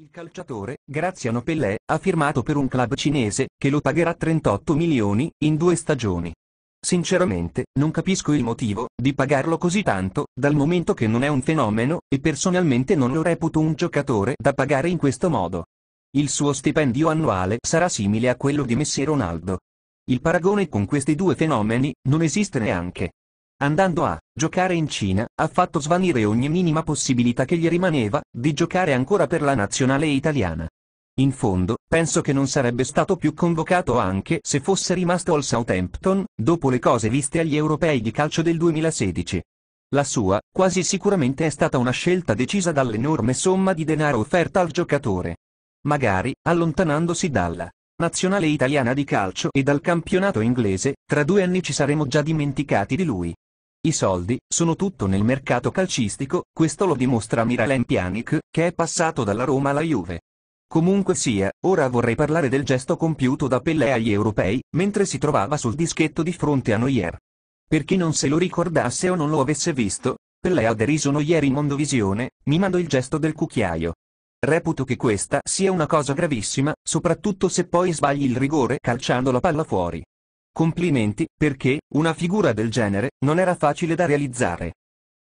Il calciatore, Graziano Pellè, ha firmato per un club cinese, che lo pagherà 38 milioni, in due stagioni. Sinceramente, non capisco il motivo, di pagarlo così tanto, dal momento che non è un fenomeno, e personalmente non lo reputo un giocatore da pagare in questo modo. Il suo stipendio annuale sarà simile a quello di Messi Ronaldo. Il paragone con questi due fenomeni, non esiste neanche. Andando a giocare in Cina, ha fatto svanire ogni minima possibilità che gli rimaneva di giocare ancora per la nazionale italiana. In fondo, penso che non sarebbe stato più convocato anche se fosse rimasto al Southampton, dopo le cose viste agli europei di calcio del 2016. La sua, quasi sicuramente è stata una scelta decisa dall'enorme somma di denaro offerta al giocatore. Magari, allontanandosi dalla nazionale italiana di calcio e dal campionato inglese, tra due anni ci saremo già dimenticati di lui. I soldi sono tutto nel mercato calcistico, questo lo dimostra Miralem Pjanic, che è passato dalla Roma alla Juve. Comunque sia, ora vorrei parlare del gesto compiuto da Pellè agli europei, mentre si trovava sul dischetto di fronte a Neuer. Per chi non se lo ricordasse o non lo avesse visto, Pellè ha deriso Neuer in Mondovisione, mi mando il gesto del cucchiaio. Reputo che questa sia una cosa gravissima, soprattutto se poi sbagli il rigore calciando la palla fuori. Complimenti, perché, una figura del genere, non era facile da realizzare.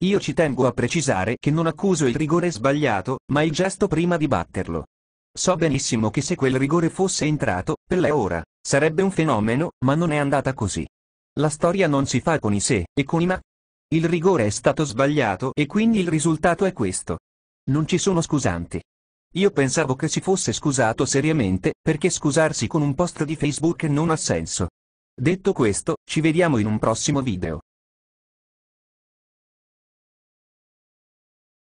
Io ci tengo a precisare che non accuso il rigore sbagliato, ma il gesto prima di batterlo. So benissimo che se quel rigore fosse entrato, per lei ora, sarebbe un fenomeno, ma non è andata così. La storia non si fa con i se e con i ma. Il rigore è stato sbagliato e quindi il risultato è questo. Non ci sono scusanti. Io pensavo che si fosse scusato seriamente, perché scusarsi con un post di Facebook non ha senso. Detto questo, ci vediamo in un prossimo video.